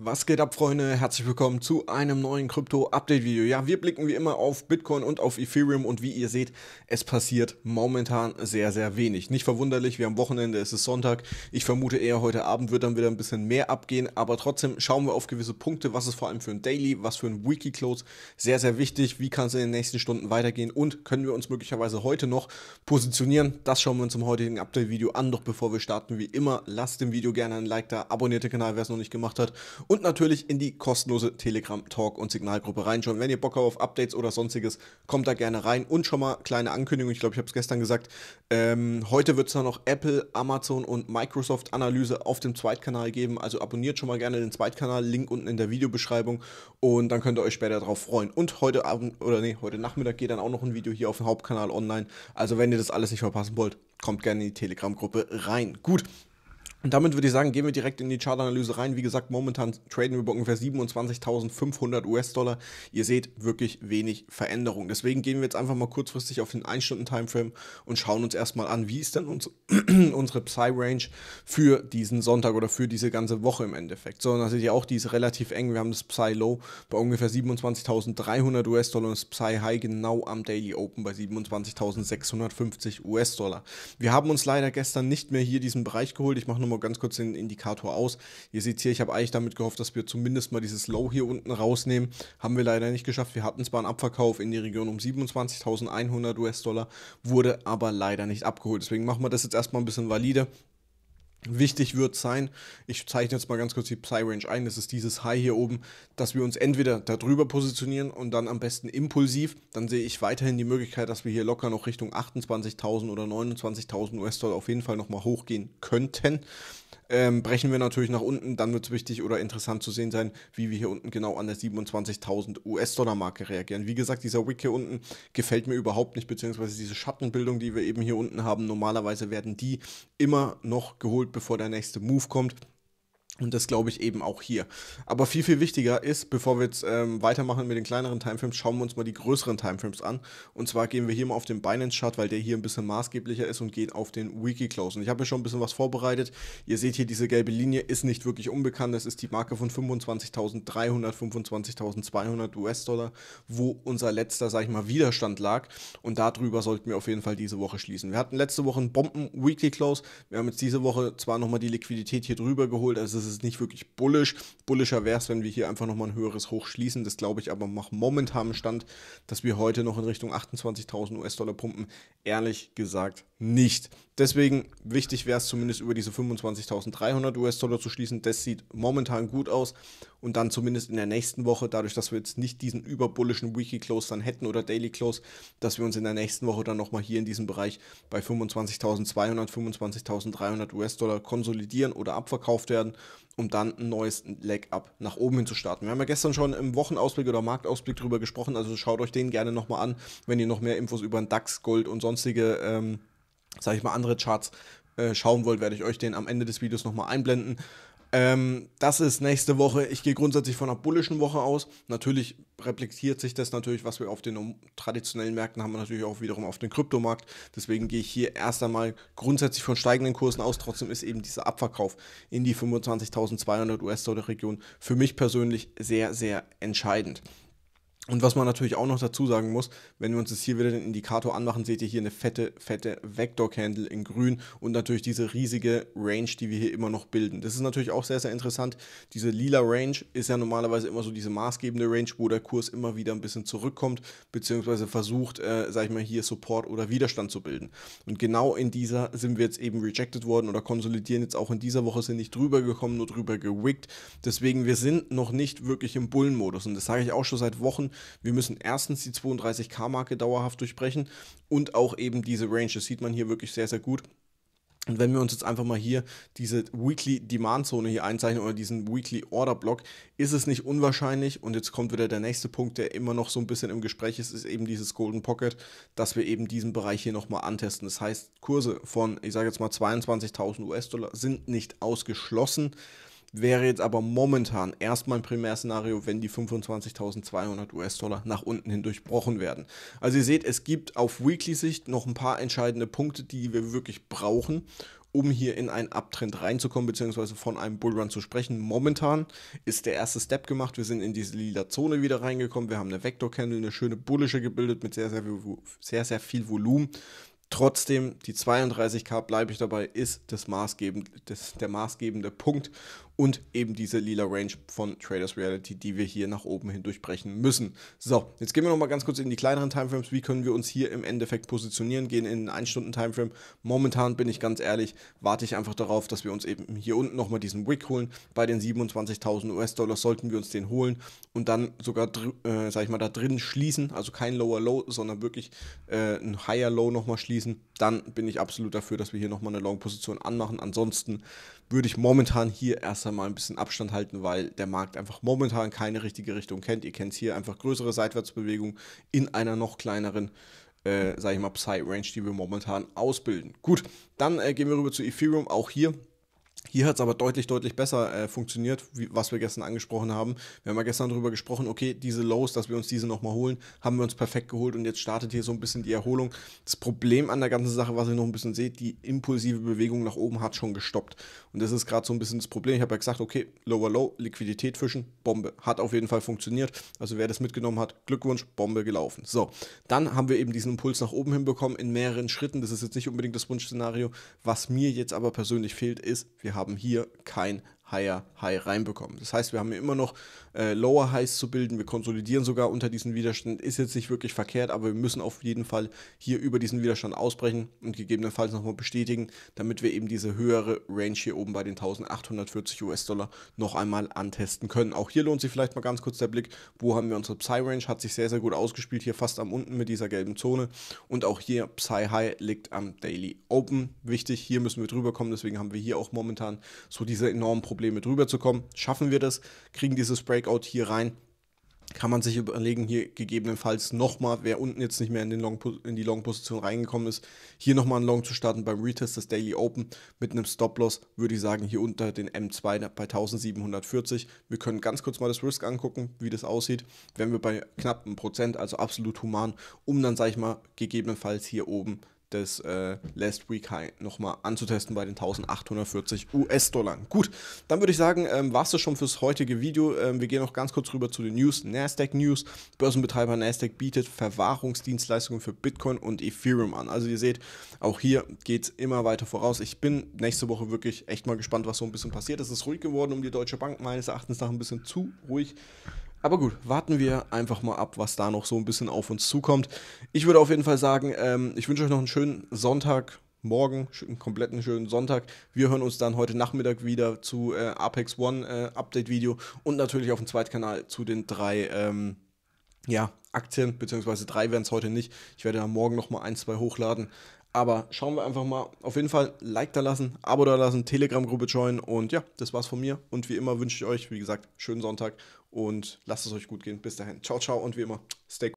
Was geht ab, Freunde? Herzlich willkommen zu einem neuen Krypto-Update-Video. Ja, wir blicken wie immer auf Bitcoin und auf Ethereum und wie ihr seht, es passiert momentan sehr, sehr wenig. Nicht verwunderlich, wir haben Wochenende, es ist Sonntag. Ich vermute eher, heute Abend wird dann wieder ein bisschen mehr abgehen, aber trotzdem schauen wir auf gewisse Punkte, was ist vor allem für ein Daily, was für ein Weekly-Close sehr, sehr wichtig, wie kann es in den nächsten Stunden weitergehen und können wir uns möglicherweise heute noch positionieren. Das schauen wir uns im heutigen Update-Video an. Doch bevor wir starten, wie immer, lasst dem Video gerne ein Like da, abonniert den Kanal, wer es noch nicht gemacht hat und natürlich in die kostenlose Telegram Talk und Signalgruppe reinschauen. Wenn ihr Bock habt auf Updates oder sonstiges, kommt da gerne rein. Und schon mal kleine Ankündigung, ich glaube, ich habe es gestern gesagt, ähm, heute wird es dann noch Apple, Amazon und Microsoft Analyse auf dem Zweitkanal geben. Also abonniert schon mal gerne den Zweitkanal, Link unten in der Videobeschreibung und dann könnt ihr euch später darauf freuen. Und heute Abend oder nee, heute Nachmittag geht dann auch noch ein Video hier auf dem Hauptkanal online. Also wenn ihr das alles nicht verpassen wollt, kommt gerne in die Telegram-Gruppe rein. Gut, und damit würde ich sagen, gehen wir direkt in die Chartanalyse rein. Wie gesagt, momentan traden wir bei ungefähr 27.500 US-Dollar. Ihr seht wirklich wenig Veränderung. Deswegen gehen wir jetzt einfach mal kurzfristig auf den 1-Stunden-Timeframe und schauen uns erstmal an, wie ist denn uns, unsere Psy-Range für diesen Sonntag oder für diese ganze Woche im Endeffekt. So, da seht ihr auch, die ist relativ eng. Wir haben das Psy-Low bei ungefähr 27.300 US-Dollar und das Psy-High genau am Daily Open bei 27.650 US-Dollar. Wir haben uns leider gestern nicht mehr hier diesen Bereich geholt. Ich mache nur nochmal ganz kurz den Indikator aus. Ihr seht hier, ich habe eigentlich damit gehofft, dass wir zumindest mal dieses Low hier unten rausnehmen. Haben wir leider nicht geschafft. Wir hatten zwar einen Abverkauf in die Region um 27.100 US-Dollar, wurde aber leider nicht abgeholt. Deswegen machen wir das jetzt erstmal ein bisschen valide. Wichtig wird sein, ich zeichne jetzt mal ganz kurz die Psy-Range ein, das ist dieses High hier oben, dass wir uns entweder darüber positionieren und dann am besten impulsiv, dann sehe ich weiterhin die Möglichkeit, dass wir hier locker noch Richtung 28.000 oder 29.000 US-Dollar auf jeden Fall nochmal hochgehen könnten ähm, brechen wir natürlich nach unten. Dann wird es wichtig oder interessant zu sehen sein, wie wir hier unten genau an der 27.000 US-Dollar-Marke reagieren. Wie gesagt, dieser Wick hier unten gefällt mir überhaupt nicht, beziehungsweise diese Schattenbildung, die wir eben hier unten haben. Normalerweise werden die immer noch geholt, bevor der nächste Move kommt. Und das glaube ich eben auch hier. Aber viel, viel wichtiger ist, bevor wir jetzt ähm, weitermachen mit den kleineren Timeframes, schauen wir uns mal die größeren Timeframes an. Und zwar gehen wir hier mal auf den Binance-Chart, weil der hier ein bisschen maßgeblicher ist und gehen auf den Wiki-Close. Und ich habe hier schon ein bisschen was vorbereitet. Ihr seht hier, diese gelbe Linie ist nicht wirklich unbekannt. Das ist die Marke von 25.300, 25.200 US-Dollar, wo unser letzter, sag ich mal, Widerstand lag. Und darüber sollten wir auf jeden Fall diese Woche schließen. Wir hatten letzte Woche einen Bomben-Weekly-Close. Wir haben jetzt diese Woche zwar nochmal die Liquidität hier drüber geholt. Also es ist ist nicht wirklich bullisch. Bullischer wäre es, wenn wir hier einfach nochmal ein höheres Hoch schließen. Das glaube ich aber nach momentan Stand, dass wir heute noch in Richtung 28.000 US-Dollar pumpen. Ehrlich gesagt, nicht. Deswegen wichtig wäre es zumindest über diese 25.300 US-Dollar zu schließen. Das sieht momentan gut aus. Und dann zumindest in der nächsten Woche, dadurch, dass wir jetzt nicht diesen überbullischen Weekly Close dann hätten oder Daily Close, dass wir uns in der nächsten Woche dann nochmal hier in diesem Bereich bei 25.200, 25.300 US-Dollar konsolidieren oder abverkauft werden, um dann ein neues Leg-Up nach oben hin zu starten. Wir haben ja gestern schon im Wochenausblick oder Marktausblick darüber gesprochen, also schaut euch den gerne nochmal an, wenn ihr noch mehr Infos über den DAX, Gold und sonstige... Ähm, sage ich mal, andere Charts äh, schauen wollt, werde ich euch den am Ende des Videos nochmal einblenden. Ähm, das ist nächste Woche. Ich gehe grundsätzlich von einer bullischen Woche aus. Natürlich reflektiert sich das natürlich, was wir auf den traditionellen Märkten haben, natürlich auch wiederum auf den Kryptomarkt. Deswegen gehe ich hier erst einmal grundsätzlich von steigenden Kursen aus. Trotzdem ist eben dieser Abverkauf in die 25.200 US-Dollar-Region für mich persönlich sehr, sehr entscheidend. Und was man natürlich auch noch dazu sagen muss, wenn wir uns jetzt hier wieder den Indikator anmachen, seht ihr hier eine fette, fette Vector-Candle in grün und natürlich diese riesige Range, die wir hier immer noch bilden. Das ist natürlich auch sehr, sehr interessant. Diese lila Range ist ja normalerweise immer so diese maßgebende Range, wo der Kurs immer wieder ein bisschen zurückkommt, beziehungsweise versucht, äh, sag ich mal, hier Support oder Widerstand zu bilden. Und genau in dieser sind wir jetzt eben rejected worden oder konsolidieren jetzt auch in dieser Woche, sind nicht drüber gekommen, nur drüber gewickt. Deswegen, wir sind noch nicht wirklich im Bullenmodus und das sage ich auch schon seit Wochen wir müssen erstens die 32K-Marke dauerhaft durchbrechen und auch eben diese Range. Das sieht man hier wirklich sehr, sehr gut. Und wenn wir uns jetzt einfach mal hier diese Weekly Demand Zone hier einzeichnen oder diesen Weekly Order Block, ist es nicht unwahrscheinlich. Und jetzt kommt wieder der nächste Punkt, der immer noch so ein bisschen im Gespräch ist, ist eben dieses Golden Pocket, dass wir eben diesen Bereich hier nochmal antesten. Das heißt, Kurse von, ich sage jetzt mal 22.000 US-Dollar sind nicht ausgeschlossen. Wäre jetzt aber momentan erstmal ein Primärszenario, wenn die 25.200 US-Dollar nach unten hin durchbrochen werden. Also ihr seht, es gibt auf Weekly-Sicht noch ein paar entscheidende Punkte, die wir wirklich brauchen, um hier in einen Abtrend reinzukommen, beziehungsweise von einem Bullrun zu sprechen. Momentan ist der erste Step gemacht. Wir sind in diese lila Zone wieder reingekommen. Wir haben eine Vector-Candle, eine schöne bullische gebildet mit sehr, sehr, sehr, sehr viel Volumen. Trotzdem, die 32K, bleibe ich dabei, ist das maßgebend, das, der maßgebende Punkt und eben diese lila Range von Traders Reality, die wir hier nach oben hin durchbrechen müssen. So, jetzt gehen wir nochmal ganz kurz in die kleineren Timeframes. Wie können wir uns hier im Endeffekt positionieren? Gehen in den 1-Stunden-Timeframe. Momentan bin ich ganz ehrlich, warte ich einfach darauf, dass wir uns eben hier unten nochmal diesen Wick holen. Bei den 27.000 US-Dollar sollten wir uns den holen und dann sogar, äh, sag ich mal, da drin schließen. Also kein Lower Low, sondern wirklich äh, ein Higher Low nochmal schließen abschließen, dann bin ich absolut dafür, dass wir hier nochmal eine Long-Position anmachen. Ansonsten würde ich momentan hier erst einmal ein bisschen Abstand halten, weil der Markt einfach momentan keine richtige Richtung kennt. Ihr kennt hier einfach größere Seitwärtsbewegung in einer noch kleineren äh, sage ich mal, Psy-Range, die wir momentan ausbilden. Gut, dann äh, gehen wir rüber zu Ethereum. Auch hier hier hat es aber deutlich, deutlich besser äh, funktioniert, wie, was wir gestern angesprochen haben. Wir haben ja gestern darüber gesprochen, okay, diese Lows, dass wir uns diese nochmal holen, haben wir uns perfekt geholt und jetzt startet hier so ein bisschen die Erholung. Das Problem an der ganzen Sache, was ihr noch ein bisschen seht, die impulsive Bewegung nach oben hat schon gestoppt. Und das ist gerade so ein bisschen das Problem. Ich habe ja gesagt, okay, lower low, Liquidität fischen, Bombe. Hat auf jeden Fall funktioniert. Also wer das mitgenommen hat, Glückwunsch, Bombe gelaufen. So, dann haben wir eben diesen Impuls nach oben hinbekommen in mehreren Schritten. Das ist jetzt nicht unbedingt das Wunschszenario. Was mir jetzt aber persönlich fehlt, ist, wir haben haben hier kein Higher High reinbekommen. Das heißt, wir haben immer noch äh, Lower Highs zu bilden. Wir konsolidieren sogar unter diesen Widerstand. Ist jetzt nicht wirklich verkehrt, aber wir müssen auf jeden Fall hier über diesen Widerstand ausbrechen und gegebenenfalls nochmal bestätigen, damit wir eben diese höhere Range hier oben bei den 1840 US-Dollar noch einmal antesten können. Auch hier lohnt sich vielleicht mal ganz kurz der Blick, wo haben wir unsere Psy-Range? Hat sich sehr, sehr gut ausgespielt, hier fast am unten mit dieser gelben Zone. Und auch hier Psy-High liegt am Daily Open. Wichtig, hier müssen wir drüber kommen, deswegen haben wir hier auch momentan so diese enormen Probleme Probleme drüber zu kommen. Schaffen wir das? Kriegen dieses Breakout hier rein? Kann man sich überlegen, hier gegebenenfalls nochmal, wer unten jetzt nicht mehr in, den Long, in die Long-Position reingekommen ist, hier nochmal einen Long zu starten beim Retest des Daily Open mit einem Stop-Loss, würde ich sagen, hier unter den M2 bei 1740. Wir können ganz kurz mal das Risk angucken, wie das aussieht. Wären wir bei knapp einem Prozent, also absolut human, um dann, sage ich mal, gegebenenfalls hier oben des äh, Last Week High nochmal anzutesten bei den 1840 US-Dollar. Gut, dann würde ich sagen, ähm, war es das schon fürs heutige Video. Ähm, wir gehen noch ganz kurz rüber zu den News. Nasdaq News, Börsenbetreiber Nasdaq bietet Verwahrungsdienstleistungen für Bitcoin und Ethereum an. Also ihr seht, auch hier geht es immer weiter voraus. Ich bin nächste Woche wirklich echt mal gespannt, was so ein bisschen passiert. Es ist ruhig geworden um die Deutsche Bank, meines Erachtens nach ein bisschen zu ruhig aber gut, warten wir einfach mal ab, was da noch so ein bisschen auf uns zukommt. Ich würde auf jeden Fall sagen, ähm, ich wünsche euch noch einen schönen Sonntag, morgen, einen kompletten schönen Sonntag. Wir hören uns dann heute Nachmittag wieder zu äh, Apex One äh, Update-Video und natürlich auf dem Zweitkanal zu den drei ähm, ja, Aktien, beziehungsweise drei werden es heute nicht. Ich werde da morgen nochmal ein, zwei hochladen. Aber schauen wir einfach mal. Auf jeden Fall Like da lassen, Abo da lassen, Telegram-Gruppe joinen. Und ja, das war's von mir. Und wie immer wünsche ich euch, wie gesagt, schönen Sonntag und lasst es euch gut gehen. Bis dahin. Ciao, ciao und wie immer, stay cool.